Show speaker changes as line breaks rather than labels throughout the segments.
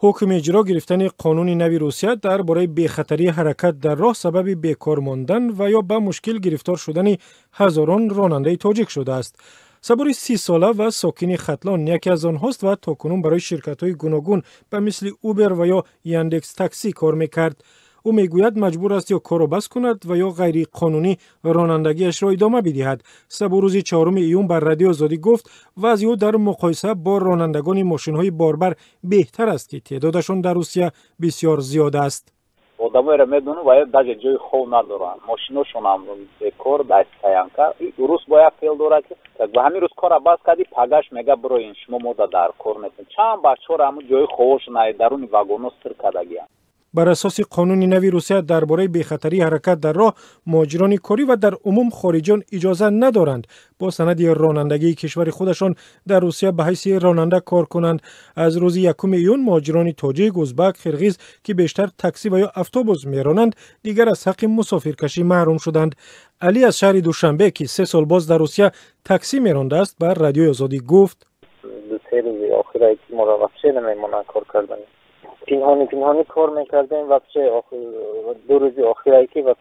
حکم اجرا گرفتن قانون نوی روسیه در برای بیخطری حرکت در راه سبب بیکار ماندن و یا به مشکل گرفتار شدن هزاران راننده تاجک شده است. سبوری سی ساله و ساکین خطلان یکی از آنهاست و تاکنون برای شرکت های گناگون به مثل اوبر و یا یندکس تاکسی کار میکرد. ӯ мегӯяд маҷбур аст ё корро бас кунад ва ё ғайриқонунӣ ронандагиашро идома бидиҳад сабу рӯзи чоум июн ба радиои озодӣ гуфт вазъи ӯ дар муқоиса бо ронандагони мошинҳои борбар беҳтар аст ки теъдодашон дар русия бисёр зиёд аст
одамоеро медонам ва даже ҷои хов надоранд мошинашонам бекор дар стоянка рус бо як хел дорад ки ба ҳамин рӯз кора баз кади пагаш мега бироин шумо модадар кор мекунед чанд бачора ҳамн ҷои ховошна даруни вагоно сир кардагиам
بر اساس قانون نوی روسیه درباره بخطری حرکت در راه ماجران کاری و در عموم خارجان اجازه ندارند با سند رانندگی کشور خودشان در روسیه به حیث راننده کار کنند از روز یکم ایون ماجران تاجیک ازبک خرغیز که بیشتر تاکسی و یا اتوبوس میرانند دیگر از حق مسافرکشی محروم شدند علی از شهر دوشنبه که سه سال باز در روسیه تاکسی میرانده است بر رادیو آزادی گفت
آخر کار پنهانی پنهانی کار میکردیم و پیش دو روز آخری که و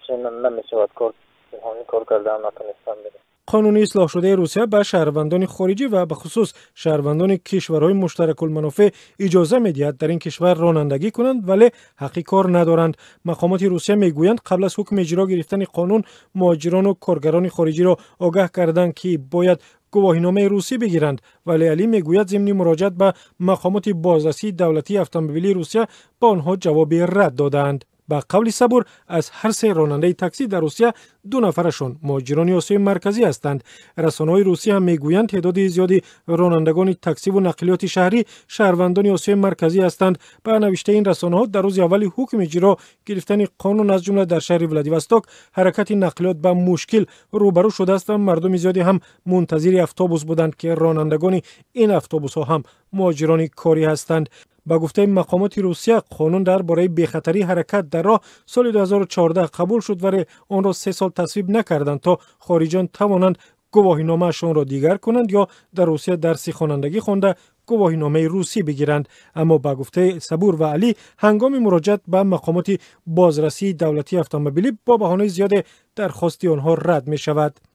نمیشود کار پنهانی کار کردن نتونستم بریم
قانون اصلاح شده روسیه به شهروندان خارجی و به خصوص شهروندان کشورهای مشترک المنافع اجازه میدهد در این کشور رانندگی کنند ولی حقی کار ندارند مقامات روسیه میگویند قبل از حکم اجرا گرفتن قانون مهاجران و کارگران خارجی را آگاه کردند که باید гувоҳиномаи русӣ бигиранд вале алӣ мегӯяд зимни муроҷиат ба мақомоти боздастии давлатии автомобилии русия ба онҳо ҷавоби рад додаанд به قول صبور از هر سه راننده تاکسی در روسیه دو نفرشان مهاجران آسیای مرکزی هستند رسانه‌های روسیه هم میگویند تعداد زیادی رانندگان تاکسی و نقلیات شهری شهروندان آسیای مرکزی هستند به نوشته این ها در روز اول حکم اجرا گرفتن قانون از جمله در شهر ولادیوستوک حرکت نقلیات به مشکل روبرو شده است مردم زیادی هم منتظر اتوبوس بودند که رانندگان این اتوبوس ها هم مهاجران کاری هستند با گفته مقامات روسیه قانون درباره بخطری حرکت در راه سال 2014 قبول شد وره آن را سه سال تصویب نکردند تا خارجان توانند گواهینامهشان را دیگر کنند یا در روسیه درسی خوانندگی خوانده گواهینامه روسی بگیرند اما با گفته صبور و علی هنگام مراجعت به مقامات بازرسی دولتی اتومبیلی با بهانه زیاد درخواستی آنها رد می شود